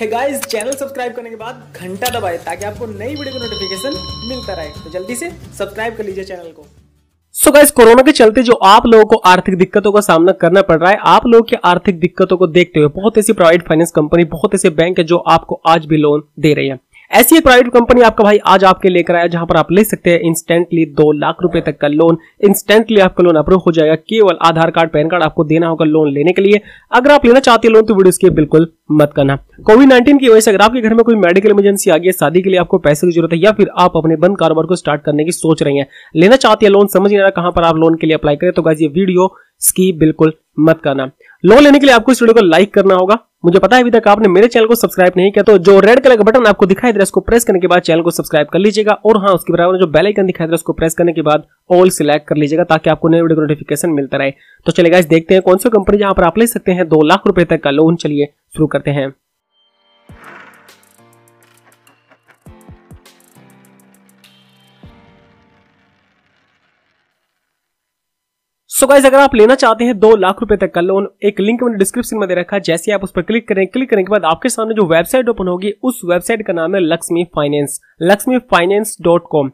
है guys channel subscribe करने के बाद घंटा दबाए ताकि आपको नई वीडियो का नोटिफिकेशन मिलता रहे तो जल्दी से सब्सक्राइब कर लीजिए चैनल को सो गाइस कोरोना के चलते जो आप लोगों को आर्थिक दिक्कतों का सामना करना पड़ रहा है आप लोगों की आर्थिक दिक्कतों को देखते हुए बहुत ऐसी प्राइवेट फाइनेंस कंपनी बहुत ऐसे बैंक है जो आपको आज भी लोन दे रही है ऐसी एक प्राइवेट कंपनी आपका भाई आज आपके लेकर आया जहां पर आप ले सकते हैं इंस्टेंटली दो लाख रुपए तक का लोन इंस्टेंटली आपका लोन अप्रूव हो जाएगा केवल आधार कार्ड पैन कार्ड आपको देना होगा लोन लेने के लिए अगर आप लेना चाहते हैं लोन तो वीडियो इसके बिल्कुल मत करना कोविड नाइन्टीन की वजह से अगर आपके घर में कोई मेडिकल इमरजेंसी आ गई है शादी के लिए आपको पैसे की जरूरत है या फिर आप अपने बंद कारोबार को स्टार्ट करने की सोच रहे हैं लेना चाहते हैं लोन समझ नहीं आ रहा कहां पर आप लोन के लिए अप्लाई करें तो गाइज ये वीडियो स्की बिल्कुल मत करना लोन लेने के लिए आपको इस वीडियो को लाइक करना होगा मुझे पता है अभी तक आपने मेरे चैनल को सब्सक्राइब नहीं किया तो जो रेड कलर का बटन आपको दिखाई दे रहा है इसको प्रेस करने के बाद चैनल को सब्सक्राइब कर लीजिएगा और हाँ उसके बराबर जो बेल आइकन दिखाई दे रहा है उसको प्रेस करने के बाद ऑल सिलेक्ट कर लीजिएगा ताकि आपको नए वीडियो को नोटिफिकेशन मिलता रहे तो चलेगा देखते हैं कौन सी कंपनी जहां पर आप ले सकते हैं दो लाख रुपए तक का लोन चलिए शुरू करते हैं सो so गाइज अगर आप लेना चाहते हैं दो लाख रुपए तक का लोन एक लिंक मैंने डिस्क्रिप्शन में दे रखा है जैसे आप उस पर क्लिक करें क्लिक करने के बाद आपके सामने जो वेबसाइट ओपन होगी उस वेबसाइट का नाम है Lakshmi finance Lakshmi finance dot com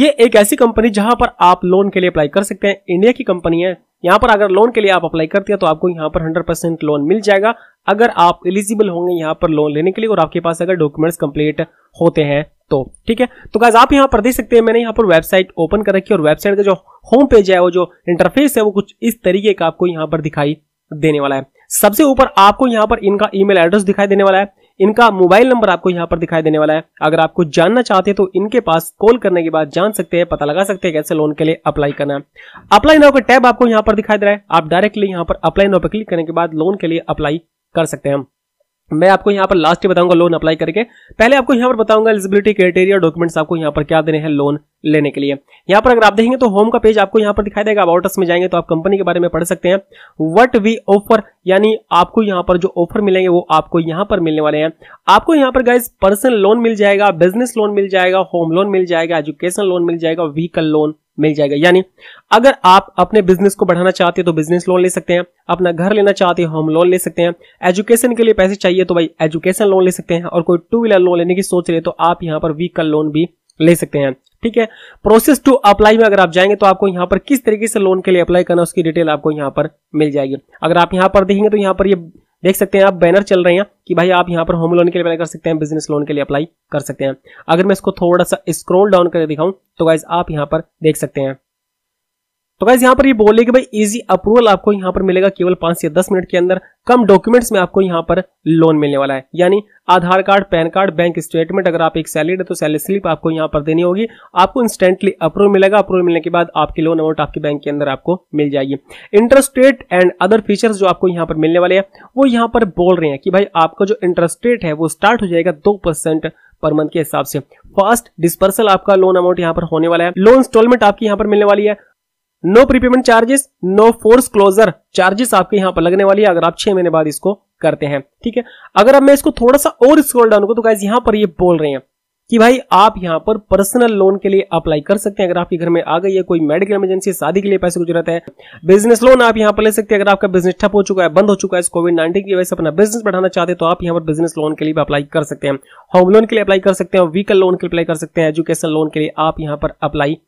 ये एक ऐसी कंपनी जहां पर आप लोन के लिए अप्लाई कर सकते हैं इंडिया की कंपनी है यहाँ पर अगर लोन के लिए आप अप्लाई करते हैं तो आपको यहाँ पर हंड्रेड लोन मिल जाएगा अगर आप एलिजिबल होंगे यहाँ पर लोन लेने के लिए और आपके पास अगर डॉक्यूमेंट्स कंप्लीट होते हैं तो ठीक है तो गाइज आप यहाँ पर देख सकते हैं मैंने यहाँ पर वेबसाइट ओपन कर रखी है और वेबसाइट का जो होम पेज है वो जो इंटरफेस है वो कुछ इस तरीके का आपको यहाँ पर दिखाई देने वाला है सबसे ऊपर आपको यहाँ पर इनका ईमेल एड्रेस दिखाई देने वाला है इनका मोबाइल नंबर आपको यहाँ पर दिखाई देने वाला है अगर आपको जानना चाहते हैं तो इनके पास कॉल करने के बाद जान सकते हैं पता लगा सकते हैं कैसे लोन के लिए अप्लाई करना है अप्लाई नाउ का टैब आपको यहाँ पर दिखाई दे रहा है आप डायरेक्टली यहाँ पर अप्लाई नाउ पर क्लिक करने के बाद लोन के लिए अप्लाई कर सकते हैं मैं आपको यहाँ पर लास्ट बताऊंगा लोन अप्लाई करके पहले आपको यहाँ पर बताऊंगा एलिजिबिलिटी क्राइटेरिया डॉक्यूमेंट्स आपको यहाँ पर क्या देने हैं लोन लेने के लिए यहाँ पर अगर आप देखेंगे तो होम का पेज आपको यहाँ पर दिखाई देगा अबाउटस में जाएंगे तो आप कंपनी के बारे में पढ़ सकते हैं वट वी ऑफर यानी आपको यहाँ पर जो ऑफर मिलेंगे वो आपको यहाँ पर मिलने वाले हैं आपको यहाँ पर गाइज पर्सनल लोन मिल जाएगा बिजनेस लोन मिल जाएगा होम लोन मिल जाएगा एजुकेशन लोन मिल जाएगा व्हीकल लोन मिल जाएगा यानी अगर आप अपने बिजनेस को बढ़ाना चाहते हैं तो बिजनेस लोन ले सकते हैं अपना घर लेना चाहते हो होम लोन ले सकते हैं एजुकेशन के लिए पैसे चाहिए तो भाई एजुकेशन लोन ले सकते हैं और कोई टू व्हीलर लोन लेने की सोच रहे तो आप यहाँ पर व्हीकल लोन भी ले सकते हैं ठीक है प्रोसेस टू अप्लाई में अगर आप जाएंगे तो आपको यहाँ पर किस तरीके से लोन के लिए अप्लाई करना उसकी डिटेल आपको यहाँ पर मिल जाएगी अगर आप यहाँ पर देखेंगे तो यहाँ पर ये यह देख सकते हैं आप बैनर चल रहे हैं कि भाई आप यहाँ पर होम लोन के लिए अप्लाई कर सकते हैं बिजनेस लोन के लिए अप्लाई कर सकते हैं अगर मैं इसको थोड़ा सा स्क्रोल डाउन कर दिखाऊं तो गाइज आप यहाँ पर देख सकते हैं तो गाइज यहाँ पर ये बोले कि भाई इजी अप्रूवल आपको यहाँ पर मिलेगा केवल पांच से दस मिनट के अंदर कम डॉक्यूमेंट्स में आपको यहाँ पर लोन मिलने वाला है यानी Aadhaar card PAN card bank statement अगर आप एक सैलरी है तो सैलरी स्लिप आपको यहाँ पर देनी होगी आपको इंस्टेंटली अप्रूवल मिलेगा अप्रूवल मिलने के बाद आपकी लोन अमाउंट आपके बैंक के अंदर आपको मिल जाएगी interest rate and other features जो आपको यहाँ पर मिलने वाले हैं वो यहाँ पर बोल रहे हैं कि भाई आपका जो इंटरेस्ट रेट है वो स्टार्ट हो जाएगा दो परसेंट पर मंथ के हिसाब से फास्ट डिस्पर्सल आपका लोन अमाउंट यहाँ पर होने वाला है लोन इंस्टॉलमेंट आपकी यहाँ पर मिलने वाली है no prepayment charges no foreclosure charges आपके यहाँ पर लगने वाली है अगर आप छह महीने बाद इसको करते हैं ठीक है अगर अब मैं इसको थोड़ा सा और स्कोल डाउन करूं तो गाइज यहाँ पर ये बोल रहे हैं कि भाई आप यहाँ पर पर्सनल लोन के लिए अप्लाई कर सकते हैं अगर आपके घर में आ गई है कोई मेडिकल इमरजेंसी शादी के लिए पैसे की जरूरत है बिजनेस लोन आप यहाँ पर ले सकते हैं अगर आपका बिजनेस ठप हो चुका है बंद हो चुका है इस कोविड नाइन्टीन की वजह से अपना बिजनेस बढ़ाना चाहते हैं तो आप यहाँ पर बिजनेस लोन के लिए भी अप्लाई कर सकते हैं होम लोन के लिए अप्लाई कर सकते हैं व्हीकल लोन के लिए अप्लाई कर सकते हैं एजुकेशन लोन के लिए आप यहाँ पर अप्लाई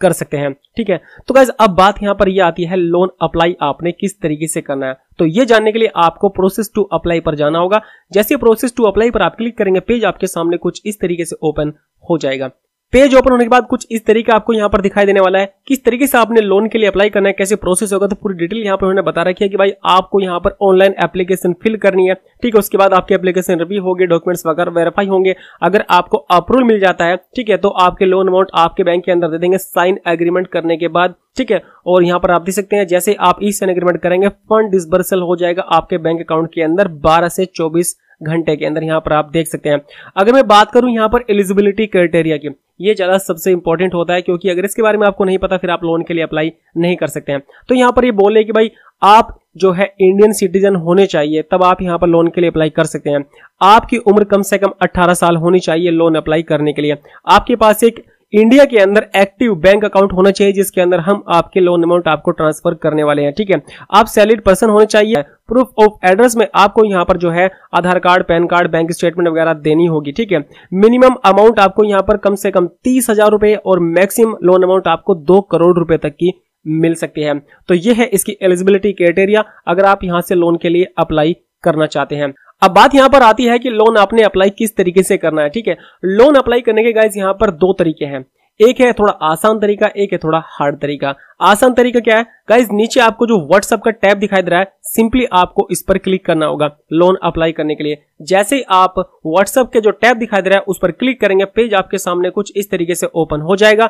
कर सकते हैं ठीक है तो गैस अब बात यहाँ पर ये यह आती है लोन अप्लाई आपने किस तरीके से करना है तो ये जानने के लिए आपको प्रोसेस टू अप्लाई पर जाना होगा जैसे प्रोसेस टू अप्लाई पर आप क्लिक करेंगे पेज आपके सामने कुछ इस तरीके से ओपन हो जाएगा पेज ओपन होने के बाद कुछ इस तरीके आपको यहाँ पर दिखाई देने वाला है किस तरीके से आपने लोन के लिए अप्लाई करना है कैसे प्रोसेस होगा तो पूरी डिटेल यहाँ पर उन्होंने बता रखी है कि भाई आपको यहाँ पर ऑनलाइन एप्लीकेशन फिल करनी है ठीक है उसके बाद आपकी एप्लीकेशन रिव्यू होगी डॉक्यूमेंट्स वगैरह वेरीफाई होंगे अगर आपको अप्रूवल मिल जाता है ठीक है तो आपके लोन अमाउंट आपके बैंक के अंदर दे देंगे साइन एग्रीमेंट करने के बाद ठीक है और यहाँ पर आप देख सकते हैं जैसे आप ई साइन एग्रीमेंट करेंगे फंड डिसबर्सल हो जाएगा आपके बैंक अकाउंट के अंदर बारह से चौबीस घंटे के अंदर यहाँ पर आप देख सकते हैं अगर मैं बात करूं यहाँ पर एलिजिबिलिटी क्राइटेरिया की ये ज़्यादा सबसे इंपॉर्टेंट होता है क्योंकि अगर इसके बारे में आपको नहीं पता फिर आप लोन के लिए अप्लाई नहीं कर सकते हैं तो यहाँ पर ये बोल रहे कि भाई आप जो है इंडियन सिटीजन होने चाहिए तब आप यहाँ पर लोन के लिए अप्लाई कर सकते हैं आपकी उम्र कम से कम 18 साल होनी चाहिए लोन अप्लाई करने के लिए आपके पास एक इंडिया के अंदर एक्टिव बैंक अकाउंट होना चाहिए जिसके अंदर हम आपके लोन अमाउंट आपको ट्रांसफर करने वाले हैं ठीक है आप सैलिड पर्सन होने चाहिए प्रूफ ऑफ एड्रेस में आपको यहाँ पर जो है Aadhaar card PAN card bank statement वगैरह देनी होगी ठीक है मिनिमम अमाउंट आपको यहाँ पर कम से कम तीस हजार रुपए और मैक्सिमम लोन अमाउंट आपको दो करोड़ रुपए तक की मिल सकती है तो ये है इसकी एलिजिबिलिटी क्राइटेरिया अगर आप यहाँ से लोन के लिए अप्लाई करना चाहते हैं अब बात यहां पर आती है कि लोन आपने अप्लाई किस तरीके से करना है ठीक है लोन अप्लाई करने के गाइज यहां पर दो तरीके हैं एक है थोड़ा आसान तरीका एक है थोड़ा हार्ड तरीका आसान तरीका क्या है गाइज नीचे आपको जो व्हाट्सअप का टैब दिखाई दे रहा है सिंपली आपको इस पर क्लिक करना होगा लोन अप्लाई करने के लिए जैसे ही आप व्हाट्सअप के जो टैब दिखाई दे रहा है उस पर क्लिक करेंगे पेज आपके सामने कुछ इस तरीके से ओपन हो जाएगा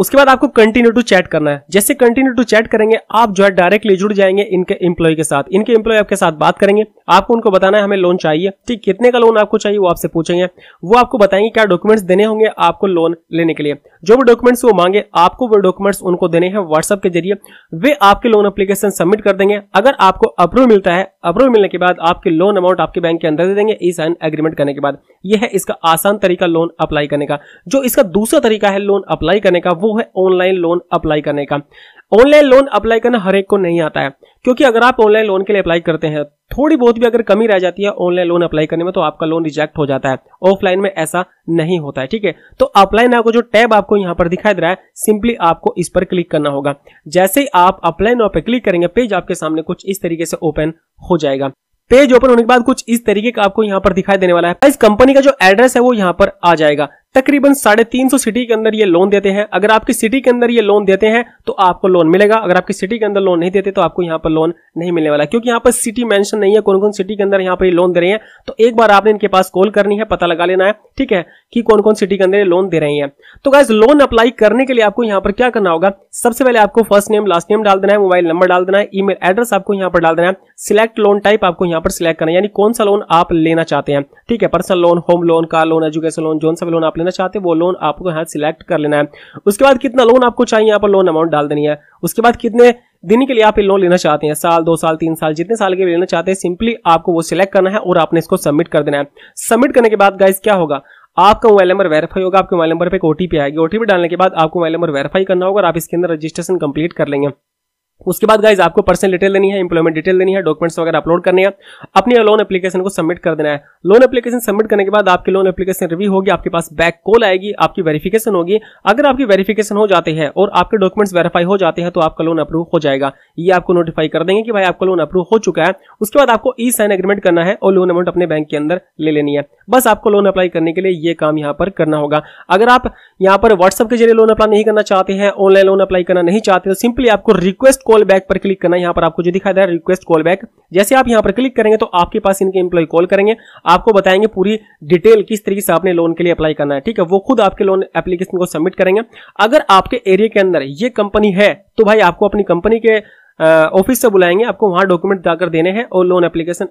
उसके बाद आपको कंटिन्यू टू चैट करना है जैसे कंटिन्यू टू चैट करेंगे आप जो है डायरेक्टली जुड़ जाएंगे इनके इंप्लॉय के साथ इनके एम्प्लॉय आपके साथ बात करेंगे आपको उनको बताना है हमें लोन चाहिए ठीक कितने का लोन आपको चाहिए वो आपसे पूछेंगे वो आपको बताएंगे क्या डॉक्यूमेंट्स देने होंगे आपको लोन लेने के लिए जो भी डॉक्यूमेंट्स वो मांगे आपको वो डॉक्यूमेंट्स उनको देने हैं व्हाट्सएप के जरिए वे आपके लोन अप्लीकेशन सबमिट कर देंगे अगर आपको अप्रूव मिलता है अप्रूव मिलने के बाद आपके लोन अमाउंट आपके बैंक के अंदर दे देंगे ई साइन एग्रीमेंट करने के बाद यह है इसका आसान तरीका लोन अप्लाई करने का जो इसका दूसरा तरीका है लोन अप्लाई करने का वो है ऑनलाइन लोन अप्लाई करने का ऑनलाइन लोन अप्लाई करना हर एक को नहीं आता है क्योंकि अगर आप ऑनलाइन लोन के लिए अप्लाई करते हैं थोड़ी बहुत भी अगर कमी रह जाती है ऑनलाइन लोन अप्लाई करने में तो आपका लोन रिजेक्ट हो जाता है ऑफलाइन में ऐसा नहीं होता है ठीक है तो अप्लाई नाउ को जो टैब आपको यहाँ पर दिखाई दे रहा है सिंपली आपको इस पर क्लिक करना होगा जैसे ही आप अप्लाई नाउ पे क्लिक करेंगे पेज आपके सामने कुछ इस तरीके से ओपन हो जाएगा पेज ओपन होने के बाद कुछ इस तरीके का आपको यहाँ पर दिखाई देने वाला है इस कंपनी का जो एड्रेस है वो यहाँ पर आ जाएगा तकरीबन साढ़े तीन सौ सिटी के अंदर ये लोन देते हैं अगर आपकी सिटी के अंदर ये लोन देते हैं तो आपको लोन मिलेगा अगर आपकी सिटी के अंदर लोन नहीं देते तो आपको यहाँ पर लोन नहीं मिलने वाला क्योंकि यहाँ पर सिटी मेंशन नहीं है कौन कौन सिटी के अंदर यहाँ पर ये लोन दे रहे हैं तो एक बार आपने इनके पास कॉल करनी है पता लगा लेना है ठीक है कि कौन कौन सिटी के अंदर ये लोन दे रहे हैं तो गाइज लोन अप्लाई करने के लिए आपको यहाँ पर क्या करना होगा सबसे पहले आपको फर्स्ट नेम लास्ट नेम डाल देना है मोबाइल नंबर डाल देना है ई एड्रेस आपको यहाँ पर डाल देना है सिलेक्ट लोन टाइप आपको यहाँ पर सिलेक्ट करना है यानी कौन सा लोन आप लेना चाहते हैं ठीक है personal loan home loan car loan education loan जो सा लोन आप लेना चाहते हैं वो लोन आपको यहाँ सिलेक्ट कर लेना है उसके बाद कितना लोन आपको चाहिए यहाँ पर लोन अमाउंट डाल देनी है उसके बाद कितने दिन के लिए आप ये लोन लेना चाहते हैं साल दो साल तीन साल जितने साल के लिए लेना चाहते हैं सिंपली आपको वो सिलेक्ट करना है और आपने इसको सबमिट कर देना है सबमिट करने के बाद गाइज क्या होगा आपका मोबाइल नंबर वेरीफाई होगा आपके मोबाइल नंबर पे एक ओटीपी आएगी ओटीपी डालने के बाद आपको मोबाइल नंबर वेरीफाई करना होगा और आप इसके अंदर रजिस्ट्रेशन कंप्लीट कर लेंगे उसके बाद गाइज आपको पर्सनल डिटेल देनी है इंप्लॉयमेंट डिटेल देनी है डॉक्यूमेंट्स वगैरह अपलोड करने हैं अपनी लोन एप्लीकेशन को सबमिट कर देना है लोन एप्लीकेशन सबमिट करने के बाद आपकी लोन एप्लीकेशन रिव्यू होगी आपके पास बैक कॉल आएगी आपकी वेरिफिकेशन होगी अगर आपकी वेरिफिकेशन हो जाती है और आपके डॉक्यूमेंट्स वेरीफाई हो जाते हैं तो आपका लोन अप्रूव हो जाएगा ये आपको नोटिफाई कर देंगे कि भाई आपका लोन अप्रूव हो चुका है उसके बाद आपको ई साइन एग्रीमेंट करना है और लोन अमाउंट अपने बैंक के अंदर ले लेनी है बस आपको लोन अप्लाई करने के लिए ये काम यहाँ पर करना होगा अगर आप यहाँ पर व्हाट्सअप के जरिए लोन अप्लाई नहीं करना चाहते हैं ऑनलाइन लोन अप्लाई करना नहीं चाहते तो सिंपली आपको रिक्वेस्ट कॉल बैक पर क्लिक करना यहाँ पर आपको जो दिखाई दे रहा है रिक्वेस्ट कॉल बैक जैसे आप यहाँ पर क्लिक करेंगे तो आपके पास इनके एम्प्लॉय कॉल करेंगे आपको बताएंगे पूरी डिटेल किस तरीके से आपने लोन के लिए अप्लाई करना है ठीक है वो खुद आपके लोन एप्लीकेशन को सबमिट करेंगे अगर आपके एरिया के अंदर ये कंपनी है तो भाई आपको अपनी कंपनी के ऑफिस से बुलाएंगे आपको वहां डॉक्यूमेंट जाकर देने हैं और लोन एप्लीकेशन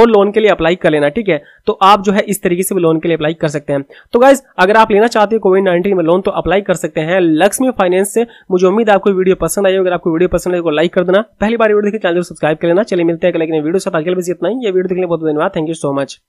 और लोन के लिए अप्लाई कर लेना ठीक है तो आप जो है इस तरीके से भी लोन के लिए अप्लाई कर सकते हैं तो गाइज अगर आप लेना चाहते हो कोविड नाइन्टीन में लोन तो अप्लाई कर सकते हैं लक्ष्मी फाइनेंस से मुझे उम्मीद आपको वीडियो पसंद आई अगर आपको वीडियो पसंद आई तो लाइक कर देना पहली बार वीडियो देखिए चैनल सब्सक्राइब कर लेना चलिए मिलते हैं अगले वीडियो से आगे भी इतना ही ये वीडियो देखने बहुत धन्यवाद थैंक यू सो मच